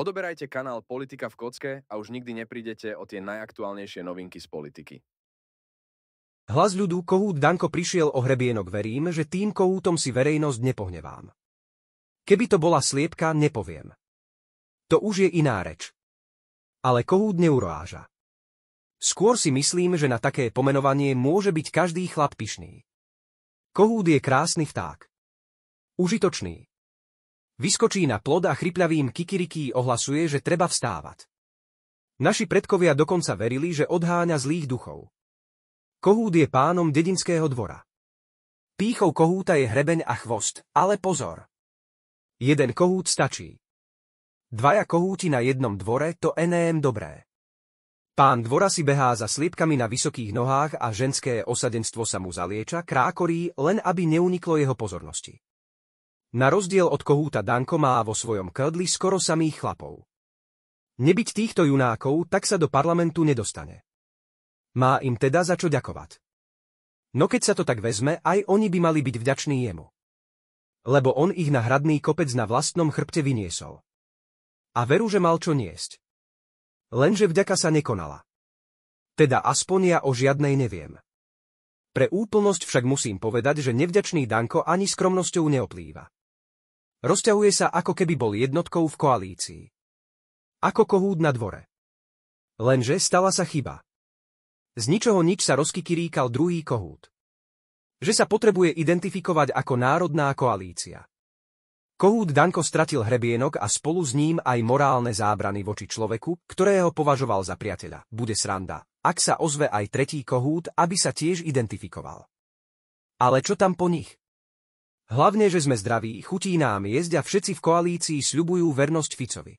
Odoberajte kanál Politika v kocke a už nikdy neprídete o tie najaktuálnejšie novinky z politiky. Hlas ľudu Kohút Danko prišiel o hrebienok verím, že tým Kohútom si verejnosť nepohnevám. Keby to bola sliepka, nepoviem. To už je iná reč. Ale Kohút neuroáža. Skôr si myslím, že na také pomenovanie môže byť každý chlap pyšný. Kohút je krásny vták. Užitočný. Vyskočí na plod a chrypľavým kikirikí ohlasuje, že treba vstávať. Naši predkovia dokonca verili, že odháňa zlých duchov. Kohút je pánom dedinského dvora. Pýchou kohúta je hrebeň a chvost, ale pozor. Jeden kohút stačí. Dvaja kohúti na jednom dvore to NM dobré. Pán dvora si behá za sliepkami na vysokých nohách a ženské osadenstvo sa mu zalieča, krákorí, len aby neuniklo jeho pozornosti. Na rozdiel od kohúta Danko má vo svojom krdli skoro samých chlapov. Nebyť týchto junákov, tak sa do parlamentu nedostane. Má im teda za čo ďakovať. No keď sa to tak vezme, aj oni by mali byť vďační jemu. Lebo on ich na hradný kopec na vlastnom chrbte vyniesol. A veru, že mal čo niesť. Lenže vďaka sa nekonala. Teda aspoň ja o žiadnej neviem. Pre úplnosť však musím povedať, že nevďačný Danko ani skromnosťou neoplýva. Rozťahuje sa ako keby bol jednotkou v koalícii. Ako kohúd na dvore. Lenže stala sa chyba. Z ničoho nič sa rozkikiríkal druhý kohút. Že sa potrebuje identifikovať ako národná koalícia. Kohút Danko stratil hrebienok a spolu s ním aj morálne zábrany voči človeku, ktorého považoval za priateľa. Bude sranda, ak sa ozve aj tretí kohút, aby sa tiež identifikoval. Ale čo tam po nich? Hlavne, že sme zdraví, chutí nám jesť a všetci v koalícii sľubujú vernosť Ficovi.